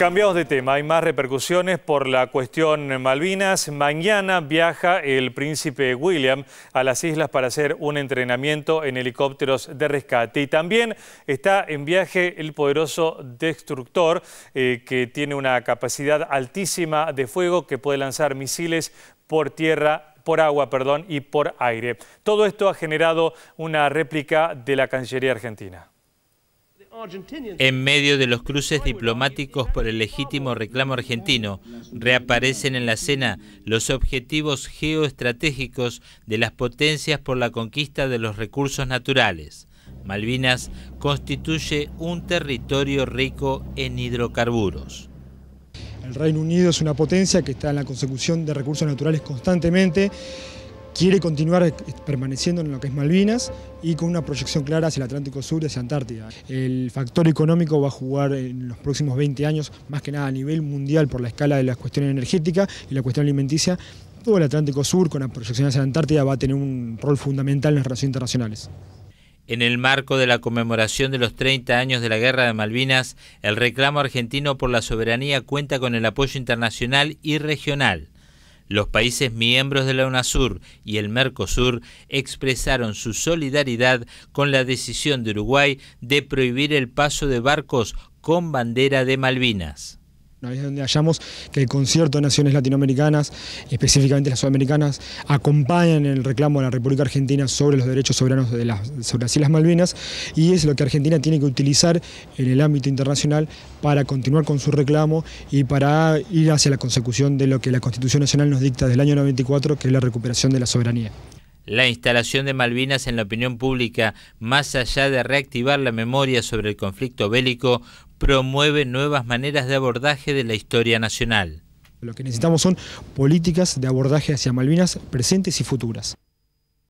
Cambiados de tema, hay más repercusiones por la cuestión Malvinas. Mañana viaja el príncipe William a las islas para hacer un entrenamiento en helicópteros de rescate. Y también está en viaje el poderoso destructor eh, que tiene una capacidad altísima de fuego que puede lanzar misiles por tierra por agua, perdón, y por aire. Todo esto ha generado una réplica de la Cancillería Argentina. En medio de los cruces diplomáticos por el legítimo reclamo argentino, reaparecen en la escena los objetivos geoestratégicos de las potencias por la conquista de los recursos naturales. Malvinas constituye un territorio rico en hidrocarburos. El Reino Unido es una potencia que está en la consecución de recursos naturales constantemente quiere continuar permaneciendo en lo que es Malvinas y con una proyección clara hacia el Atlántico Sur y hacia Antártida. El factor económico va a jugar en los próximos 20 años, más que nada a nivel mundial por la escala de la cuestión energética y la cuestión alimenticia. Todo el Atlántico Sur con la proyección hacia Antártida va a tener un rol fundamental en las relaciones internacionales. En el marco de la conmemoración de los 30 años de la Guerra de Malvinas, el reclamo argentino por la soberanía cuenta con el apoyo internacional y regional. Los países miembros de la UNASUR y el Mercosur expresaron su solidaridad con la decisión de Uruguay de prohibir el paso de barcos con bandera de Malvinas. Una vez donde hallamos que el concierto de naciones latinoamericanas, específicamente las sudamericanas, acompañan el reclamo de la República Argentina sobre los derechos soberanos de sobre las Islas Malvinas y es lo que Argentina tiene que utilizar en el ámbito internacional para continuar con su reclamo y para ir hacia la consecución de lo que la Constitución Nacional nos dicta desde el año 94, que es la recuperación de la soberanía. La instalación de Malvinas en la opinión pública, más allá de reactivar la memoria sobre el conflicto bélico, promueve nuevas maneras de abordaje de la historia nacional. Lo que necesitamos son políticas de abordaje hacia Malvinas presentes y futuras.